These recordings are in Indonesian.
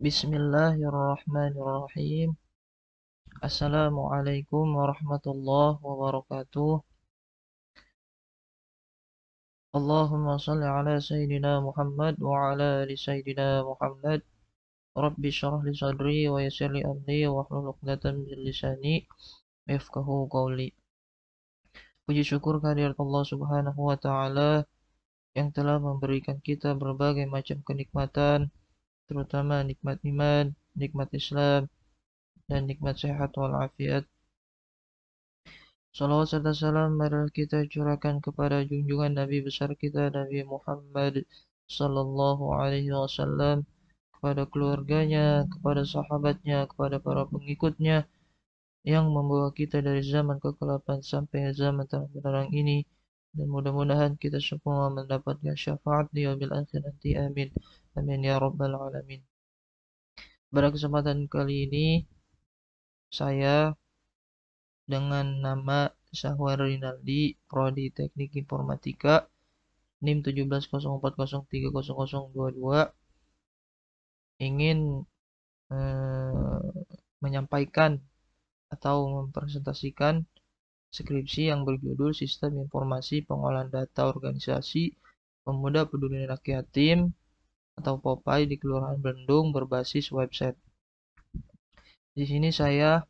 Bismillahirrahmanirrahim. Assalamualaikum warahmatullahi wabarakatuh. Allahumma salli ala Sayyidina Muhammad wa ala ali Sayyidina Muhammad. Rabbi syrah li sadri wa yassir li amri wa hlul uqdatan min lisani yafqahu qawli. Puji syukur kehadirat Allah Subhanahu wa taala yang telah memberikan kita berbagai macam kenikmatan terutama nikmat iman, nikmat Islam, dan nikmat sehat walafiat. Salawat serta salam marilah kita curahkan kepada junjungan Nabi besar kita Nabi Muhammad Sallallahu Alaihi Wasallam kepada keluarganya, kepada sahabatnya, kepada para pengikutnya yang membawa kita dari zaman kegelapan sampai zaman terang ini dan mudah-mudahan kita semua mendapatkan syafaat di yaumil akhir nanti amin amin ya rabbal alamin pada kesempatan kali ini saya dengan nama Sahwar Rinaldi Prodi Teknik Informatika NIM 17.04.03.0022 ingin eh, menyampaikan atau mempresentasikan skripsi yang berjudul Sistem Informasi Pengolahan Data Organisasi Pemuda Peduli Anak Yatim atau POPAI di Kelurahan Bendung berbasis website. Di sini saya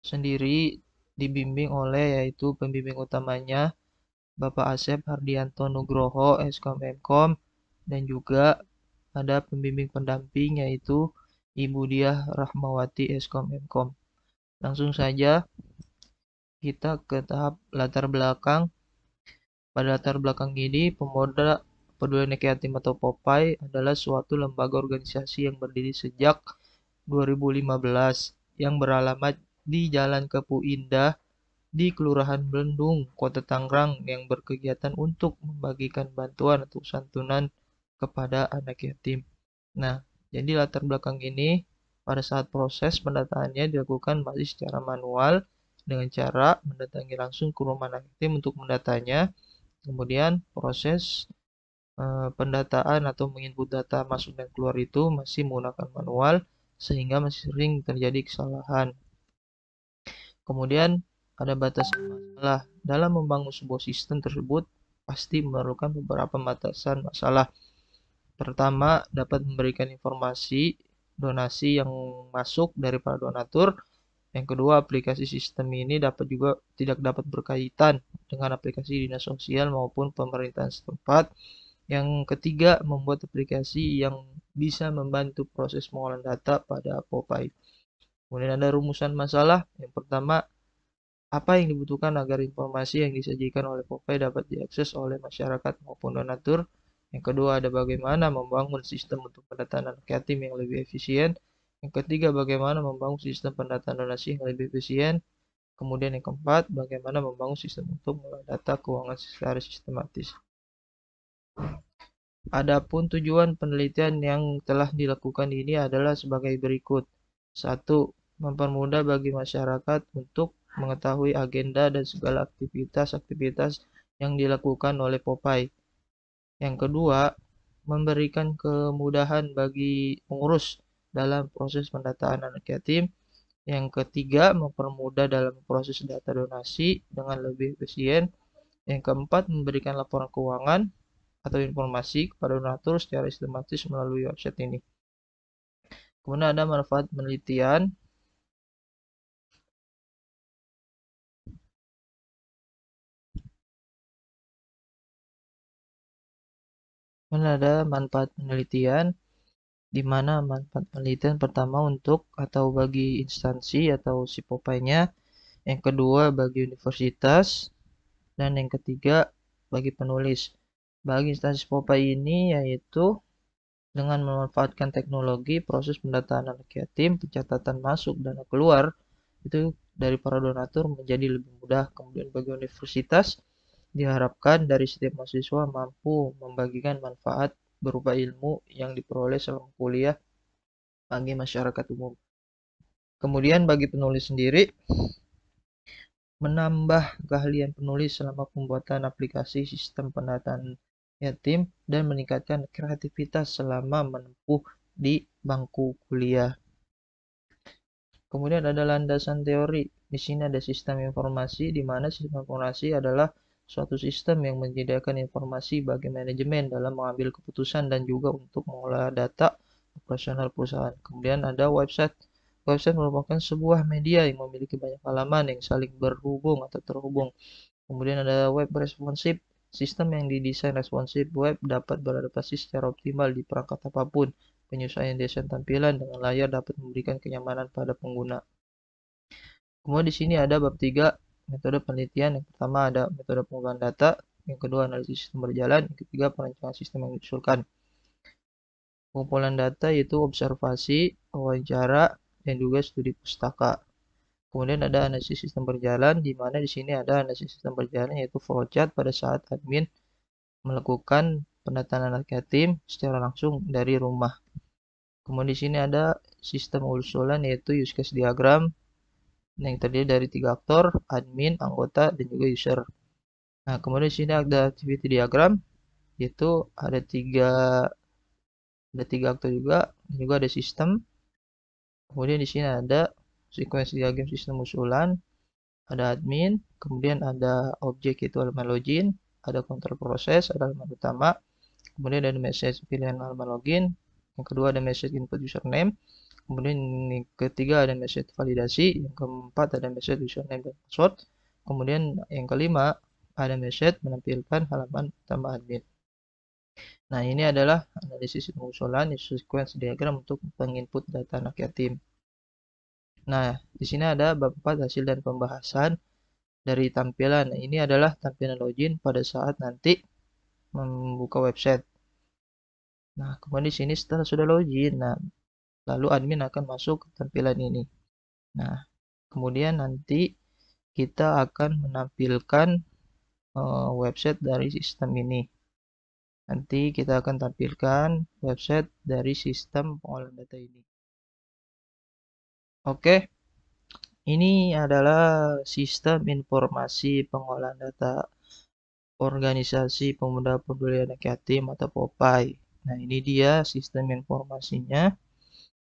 sendiri dibimbing oleh yaitu pembimbing utamanya Bapak Asep Hardianto Nugroho Eskom Emkom dan juga ada pembimbing pendamping yaitu Ibu Diah Rahmawati Eskom Emkom. Langsung saja kita ke tahap latar belakang. Pada latar belakang ini, pemoda peduli Nekiatim atau Popai adalah suatu lembaga organisasi yang berdiri sejak 2015 yang beralamat di Jalan Kepu Indah di Kelurahan Belendung, Kota Tangerang yang berkegiatan untuk membagikan bantuan atau santunan kepada anak yatim. Nah, jadi latar belakang ini pada saat proses pendataannya dilakukan masih secara manual dengan cara mendatangi langsung ke rumah nanti untuk mendatanya. Kemudian proses e, pendataan atau menginput data masuk dan keluar itu masih menggunakan manual sehingga masih sering terjadi kesalahan. Kemudian ada batas masalah. Dalam membangun sebuah sistem tersebut pasti memerlukan beberapa batasan masalah. Pertama, dapat memberikan informasi donasi yang masuk dari para donatur. Yang kedua, aplikasi sistem ini dapat juga tidak dapat berkaitan dengan aplikasi dinas sosial maupun pemerintahan setempat. Yang ketiga, membuat aplikasi yang bisa membantu proses pengolahan data pada Popeye. Kemudian ada rumusan masalah. Yang pertama, apa yang dibutuhkan agar informasi yang disajikan oleh Popeye dapat diakses oleh masyarakat maupun donatur. Yang kedua ada bagaimana membangun sistem untuk pendataan anak yatim yang lebih efisien. Yang ketiga bagaimana membangun sistem pendataan donasi yang lebih efisien. Kemudian yang keempat bagaimana membangun sistem untuk data keuangan secara sistematis. Adapun tujuan penelitian yang telah dilakukan ini adalah sebagai berikut. satu, Mempermudah bagi masyarakat untuk mengetahui agenda dan segala aktivitas-aktivitas yang dilakukan oleh Popeye. Yang kedua, memberikan kemudahan bagi pengurus dalam proses pendataan anak yatim. Yang ketiga, mempermudah dalam proses data donasi dengan lebih efisien. Yang keempat, memberikan laporan keuangan atau informasi kepada donatur secara sistematis melalui website ini. Kemudian ada manfaat penelitian Kemudian ada manfaat penelitian, di mana manfaat penelitian pertama untuk atau bagi instansi atau si popainya, yang kedua bagi universitas, dan yang ketiga bagi penulis. Bagi instansi popai ini yaitu dengan memanfaatkan teknologi proses pendataan anak yatim, pencatatan masuk dan keluar itu dari para donatur menjadi lebih mudah. Kemudian bagi universitas Diharapkan dari setiap mahasiswa mampu membagikan manfaat berupa ilmu yang diperoleh selama kuliah bagi masyarakat umum. Kemudian bagi penulis sendiri, menambah keahlian penulis selama pembuatan aplikasi sistem pendataan yatim dan meningkatkan kreativitas selama menempuh di bangku kuliah. Kemudian ada landasan teori. Di sini ada sistem informasi, di mana sistem informasi adalah suatu sistem yang menyediakan informasi bagi manajemen dalam mengambil keputusan dan juga untuk mengolah data operasional perusahaan. Kemudian ada website. Website merupakan sebuah media yang memiliki banyak halaman yang saling berhubung atau terhubung. Kemudian ada web responsif. Sistem yang didesain responsif web dapat beradaptasi secara optimal di perangkat apapun. Penyesuaian desain tampilan dengan layar dapat memberikan kenyamanan pada pengguna. Kemudian di sini ada bab 3 metode penelitian yang pertama ada metode pengumpulan data, yang kedua analisis sistem berjalan, yang ketiga perencanaan sistem yang diusulkan. Pengumpulan data yaitu observasi, wawancara, dan juga studi pustaka. Kemudian ada analisis sistem berjalan, di mana di sini ada analisis sistem berjalan yaitu flowchart pada saat admin melakukan pendataan anaknya tim secara langsung dari rumah. Kemudian di sini ada sistem usulan yaitu use case diagram, Nah, yang terdiri dari tiga aktor, admin, anggota, dan juga user. Nah, kemudian di sini ada activity diagram, yaitu ada tiga ada tiga aktor juga, dan juga ada sistem. Kemudian di sini ada sequence diagram sistem usulan, ada admin, kemudian ada objek yaitu elemen login, ada kontrol proses, ada elemen utama, kemudian ada message pilihan alamat login, yang kedua ada message input username, kemudian yang ketiga ada message validasi yang keempat ada message username dan password kemudian yang kelima ada message menampilkan halaman utama admin nah ini adalah analisis pengusulan sequence diagram untuk penginput data anak yatim nah di sini ada bab hasil dan pembahasan dari tampilan. Nah, ini adalah tampilan login pada saat nanti membuka website. Nah, kemudian di sini setelah sudah login, nah lalu admin akan masuk ke tampilan ini. Nah, kemudian nanti kita akan menampilkan uh, website dari sistem ini. Nanti kita akan tampilkan website dari sistem pengolahan data ini. Oke, ini adalah sistem informasi pengolahan data organisasi pemuda peduli anak yatim atau POPAI. Nah, ini dia sistem informasinya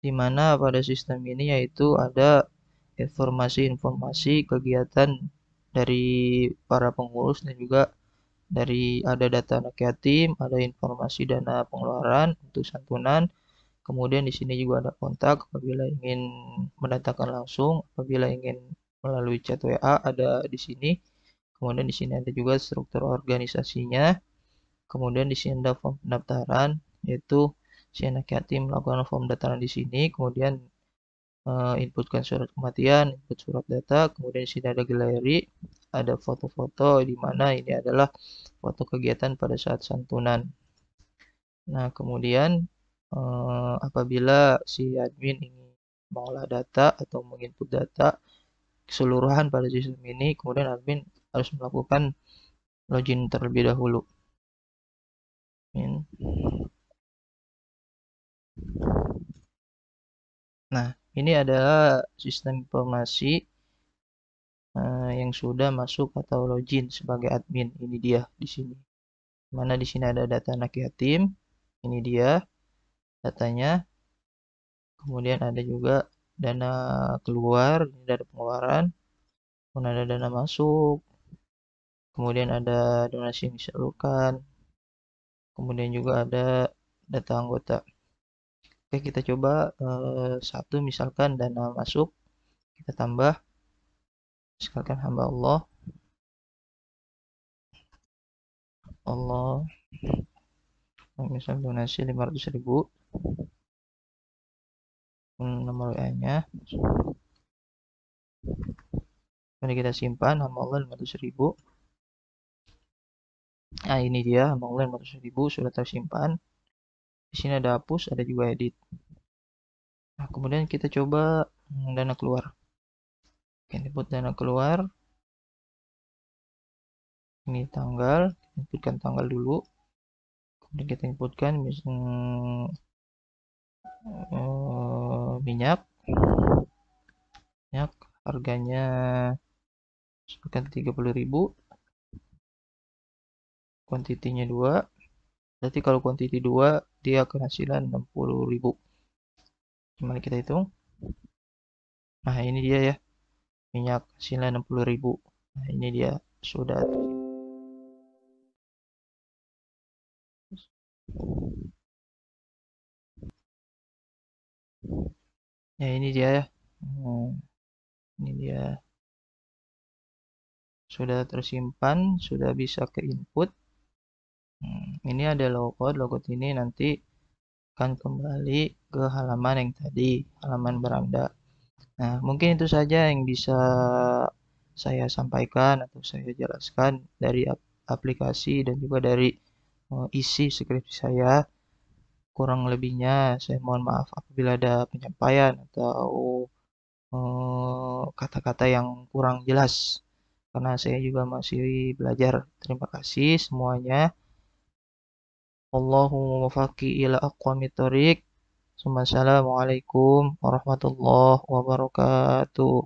di mana pada sistem ini yaitu ada informasi-informasi kegiatan dari para pengurus dan juga dari ada data anak yatim, ada informasi dana pengeluaran untuk santunan. Kemudian di sini juga ada kontak apabila ingin mendatangkan langsung, apabila ingin melalui chat WA ada di sini. Kemudian di sini ada juga struktur organisasinya. Kemudian di sini ada form pendaftaran yaitu si anak yatim melakukan form dataran di sini, kemudian uh, inputkan surat kematian, input surat data, kemudian di sini ada galeri, ada foto-foto di mana ini adalah foto kegiatan pada saat santunan. Nah, kemudian uh, apabila si admin ingin mengolah data atau menginput data keseluruhan pada sistem ini, kemudian admin harus melakukan login terlebih dahulu. Nah, ini adalah sistem informasi uh, yang sudah masuk atau login sebagai admin. Ini dia di sini. Mana di sini ada data anak yatim. Ini dia datanya. Kemudian ada juga dana keluar, ini ada pengeluaran. Kemudian ada dana masuk. Kemudian ada donasi yang disalurkan. Kemudian juga ada data anggota. Oke, kita coba eh, satu misalkan dana masuk kita tambah misalkan hamba Allah Allah nah, misal donasi 500 ribu hmm, nomor WA nya kita simpan hamba Allah 500 ribu nah ini dia hamba Allah 500 ribu sudah tersimpan di sini ada hapus, ada juga edit. Nah, kemudian kita coba dana keluar. Oke, input dana keluar. Ini tanggal, inputkan tanggal dulu. Kemudian kita inputkan misalnya eh, minyak. Minyak harganya sebutkan 30.000 kuantitinya dua berarti kalau kuantiti dua dia kehasilan 60.000 gimana kita hitung nah ini dia ya minyak hasilnya 60.000 nah ini dia sudah ya ini dia ya hmm. ini dia sudah tersimpan sudah bisa ke input Hmm, ini ada logout, logout ini nanti akan kembali ke halaman yang tadi, halaman beranda. Nah, mungkin itu saja yang bisa saya sampaikan atau saya jelaskan dari aplikasi dan juga dari eh, isi skripsi saya. Kurang lebihnya saya mohon maaf apabila ada penyampaian atau eh, kata-kata yang kurang jelas karena saya juga masih belajar. Terima kasih semuanya. Allahumma mufaqqi ila aqwami tariq. Assalamualaikum warahmatullahi wabarakatuh.